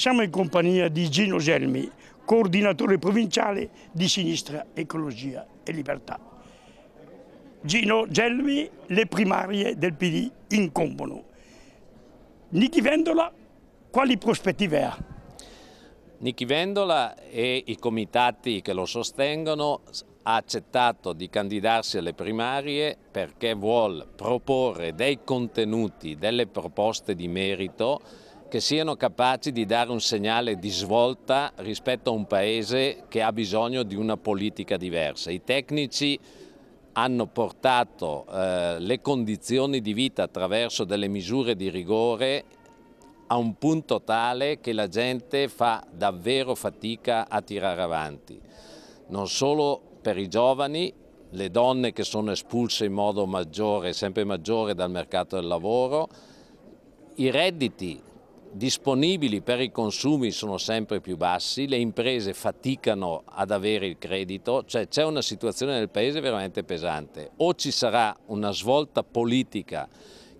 Siamo in compagnia di Gino Gelmi, coordinatore provinciale di Sinistra Ecologia e Libertà. Gino Gelmi, le primarie del PD incombono. Nichi Vendola, quali prospettive ha? Nichi Vendola e i comitati che lo sostengono ha accettato di candidarsi alle primarie perché vuole proporre dei contenuti, delle proposte di merito che siano capaci di dare un segnale di svolta rispetto a un paese che ha bisogno di una politica diversa. I tecnici hanno portato eh, le condizioni di vita attraverso delle misure di rigore a un punto tale che la gente fa davvero fatica a tirare avanti. Non solo per i giovani, le donne che sono espulse in modo maggiore, sempre maggiore dal mercato del lavoro, i redditi disponibili per i consumi sono sempre più bassi, le imprese faticano ad avere il credito, cioè c'è una situazione nel paese veramente pesante. O ci sarà una svolta politica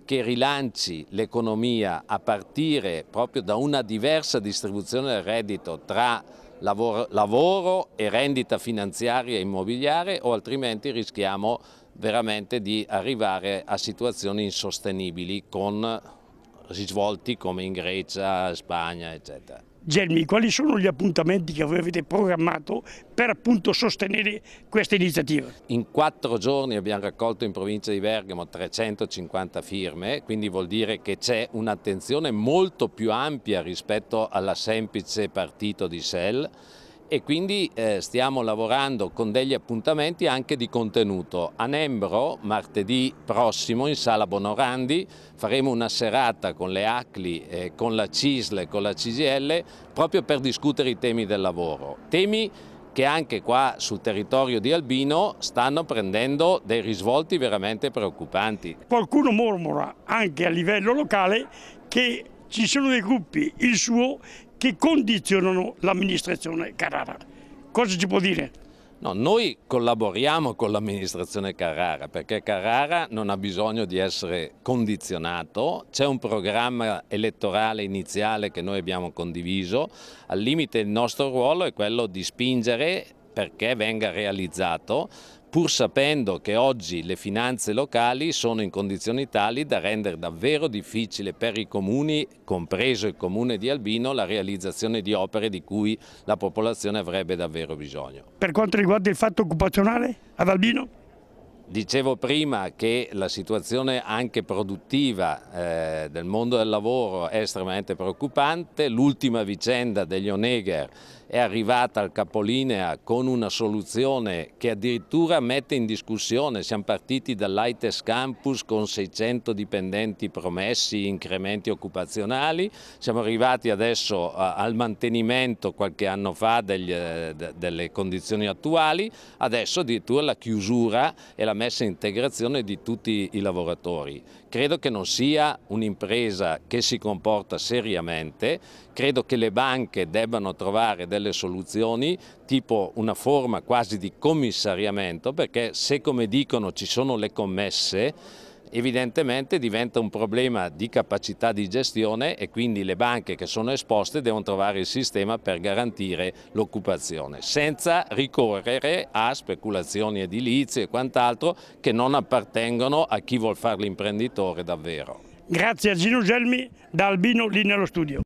che rilanci l'economia a partire proprio da una diversa distribuzione del reddito tra lavoro, e rendita finanziaria e immobiliare o altrimenti rischiamo veramente di arrivare a situazioni insostenibili con risvolti come in Grecia, Spagna, eccetera. Gelmi, quali sono gli appuntamenti che voi avete programmato per appunto sostenere questa iniziativa? In quattro giorni abbiamo raccolto in provincia di Bergamo 350 firme, quindi vuol dire che c'è un'attenzione molto più ampia rispetto alla semplice partito di SEL e quindi eh, stiamo lavorando con degli appuntamenti anche di contenuto. A Nembro, martedì prossimo in Sala Bonorandi, faremo una serata con le ACLI, eh, con la CISLE, con la CGL, proprio per discutere i temi del lavoro. Temi che anche qua sul territorio di Albino stanno prendendo dei risvolti veramente preoccupanti. Qualcuno mormora anche a livello locale che ci sono dei gruppi, il suo, che condizionano l'amministrazione Carrara. Cosa ci può dire? No, noi collaboriamo con l'amministrazione Carrara perché Carrara non ha bisogno di essere condizionato, c'è un programma elettorale iniziale che noi abbiamo condiviso, al limite il nostro ruolo è quello di spingere perché venga realizzato pur sapendo che oggi le finanze locali sono in condizioni tali da rendere davvero difficile per i comuni, compreso il comune di Albino, la realizzazione di opere di cui la popolazione avrebbe davvero bisogno. Per quanto riguarda il fatto occupazionale ad Albino? Dicevo prima che la situazione anche produttiva eh, del mondo del lavoro è estremamente preoccupante, l'ultima vicenda degli Oneger è arrivata al capolinea con una soluzione che addirittura mette in discussione, siamo partiti dall'ITES Campus con 600 dipendenti promessi, incrementi occupazionali, siamo arrivati adesso al mantenimento qualche anno fa degli, eh, delle condizioni attuali, adesso addirittura la chiusura e la messa in integrazione di tutti i lavoratori. Credo che non sia un'impresa che si comporta seriamente, credo che le banche debbano trovare delle delle soluzioni, tipo una forma quasi di commissariamento, perché se come dicono ci sono le commesse, evidentemente diventa un problema di capacità di gestione e quindi le banche che sono esposte devono trovare il sistema per garantire l'occupazione senza ricorrere a speculazioni edilizie e quant'altro che non appartengono a chi vuol fare l'imprenditore davvero. Grazie a Gino Gelmi da Albino lì nello studio.